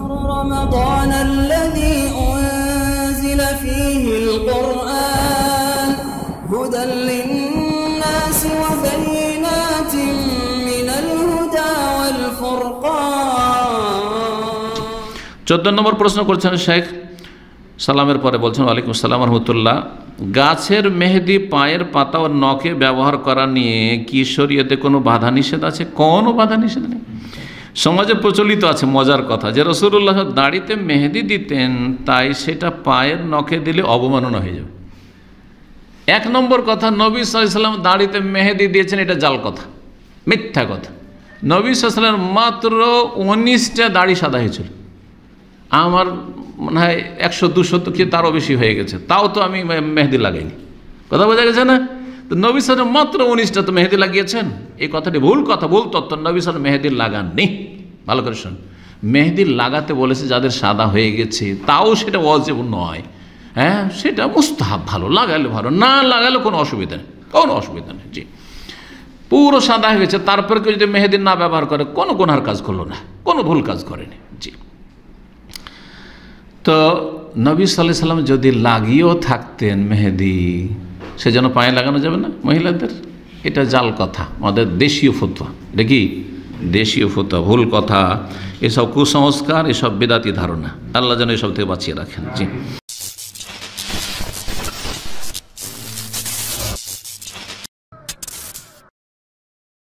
رمضان الذي أنزل فيه القرآن هدى للناس وبينات من الهدى والفرقان চোদ্দ নম্বর প্রশ্ন করছেন শেখ সালামের পরে বলছেন ওয়ালাইকুম সালাম রহমতুল্লাহ গাছের মেহেদি পায়ের পাতা ও নখে ব্যবহার করা নিয়ে কি শরীয়তে কোনো বাধা নিষেধ আছে কোনো বাধা নিষেধ নেই সমাজে প্রচলিত আছে মজার কথা যে রসুল্লাহ দাড়িতে মেহেদি দিতেন তাই সেটা পায়ের নখে দিলে অবমাননা হয়ে যাবে এক নম্বর কথা নবী সাল্লাম দাড়িতে মেহেদি দিয়েছেন এটা জাল কথা মিথ্যা কথা নবী সাল্লাম মাত্র উনিশটা দাড়ি সাদা হয়েছিল আমার মনে হয় একশো দুশো তো কি তারও বেশি হয়ে গেছে তাও তো আমি মেহেদি লাগাইনি কথা বোঝা গেছে না তো নবী সালাম মাত্র উনিশটা তো মেহেদি লাগিয়েছেন এই কথাটি ভুল কথা ভুল তত্ত্ব নবী সাল মেহেদি লাগাননি ভালো করে শোন মেহেদি লাগাতে বলেছে যাদের সাদা হয়ে গেছে তাও সেটা অজেব নয় হ্যাঁ সেটা মুস্তাহাব ভালো লাগালে ভালো না লাগালে কোনো অসুবিধা নেই কোনো অসুবিধা নেই জি পুরো সাদা হয়ে গেছে তারপর কেউ যদি মেহেদি না ব্যবহার করে কোনো গোনার কাজ করলো না কোনো ভুল কাজ করেনি জি তো নবী সাল্লাহ সাল্লাম যদি লাগিয়েও থাকতেন মেহেদি সে যেন পায়ে লাগানো যাবে না মহিলাদের এটা জাল কথা আমাদের দেশীয় ফতুয়া এটা কি দেশীয় ফতুয়া ভুল কথা এসব কুসংস্কার এসব বেদাতি ধারণা আল্লাহ যেন এসব থেকে বাঁচিয়ে রাখেন জি